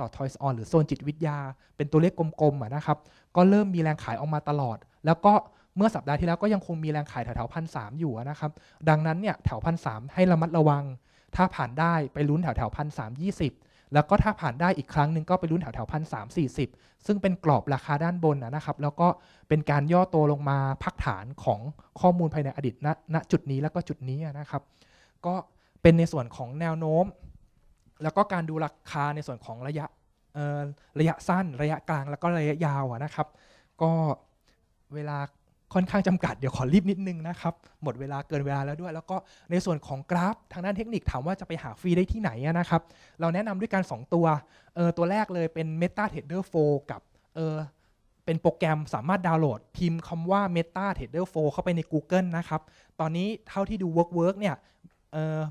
ต่อ Toys On หรือโซนจิตวิทยา เป็นตัวเลขกลมๆนะครับ ก็เริ่มมีแรงขายออกมาตลอด แล้วก็เมื่อสัปดาห์ที่แล้วก็ยังคงมีแรงขายแถวๆพันสอยู่นะครับ ดังนั้นเนี่ย แถวพันสให้ระมัดระวัง ถ้าผ่านได้ไปลุ้นแถวแถวพันสามยีแล้วก็ถ้าผ่านได้อีกครั้งหนึ่งก็ไปลุ้นแถวแถวพันสามสี่สิบซึ่งเป็นกรอบราคาด้านบนนะครับแล้วก็เป็นการย่อตัวลงมาพักฐานของข้อมูลภายในอดีตณณจุดนี้แล้วก็จุดนี้นะครับก็เป็นในส่วนของแนวโน้มแล้วก็การดูราคาในส่วนของระยะระยะสั้น ระยะกลางแล้วก็ระยะยาวนะครับ ก็เวลาค่อนข้างจำกัดเดี๋ยวขอรีบนิดนึงนะครับ หมดเวลาเกินเวลาแล้วด้วย แล้วก็ในส่วนของกราฟ ทางด้านเทคนิคถามว่าจะไปหาฟรีได้ที่ไหนนะครับ เราแนะนำด้วยการ2ตัวเออตัวแรกเลยเป็น Meta Trader 4 กับเออเป็นโปรแกรมสามารถดาวน์โหลด พิมพ์คำว่า Meta Trader 4 เข้าไปใน Google นะครับตอนนี้เท่าที่ดู Work Work เนี่ย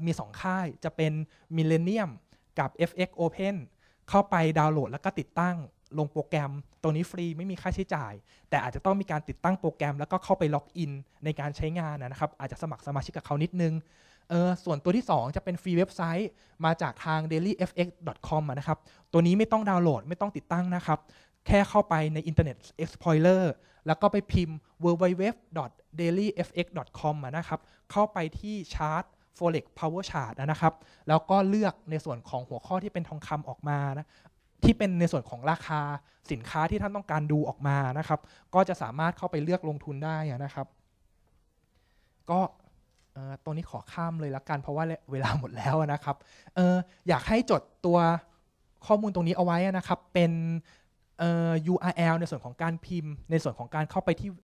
มี 2 ค่ายจะเป็น Millennium กับ FX Open เข้าไปดาวน์โหลด แล้วก็ติดตั้งลงโปรแกรม ตัวนี้ฟรีไม่มีค่าใช้จ่าย แต่อาจจะต้องมีการติดตั้งโปรแกรม แล้วก็เข้าไปล็อกอินในการใช้งานนะครับ อาจจะสมัครสมาชิกกับเขานิดนึงเออส่วนตัวที่ 2 จะเป็นฟรีเว็บไซต์มาจากทาง dailyfx.com นะครับ ตัวนี้ไม่ต้องดาวน์โหลดไม่ต้องติดตั้งนะครับ แค่เข้าไปในอินเ็ตเอ็กซ์ Explorer แล้วก็ไปพิมพ์ www.dailyfx.com นะครับเข้าไปที่ชาร์ต Forex Power Chart นะครับ แล้วก็เลือกในส่วนของหัวข้อที่เป็นทองคำออกมานะที่เป็นในส่วนของราคาสินค้าที่ท่านต้องการดูออกมานะครับ ก็จะสามารถเข้าไปเลือกลงทุนได้นะครับ ก็ตรงนี้ขอข้ามเลยละกัน เพราะว่าเวลาหมดแล้วนะครับอออยากให้จดตัวข้อมูลตรงนี้เอาไว้นะครับ เป็น URL ในส่วนของการพิมพ์ ในส่วนของการเข้าไปที่